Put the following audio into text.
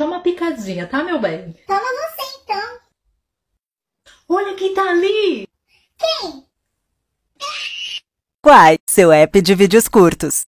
Só tá uma picadinha, tá, meu bem? Toma tá, você, então. Olha quem tá ali! Quem? Quai, seu app de vídeos curtos.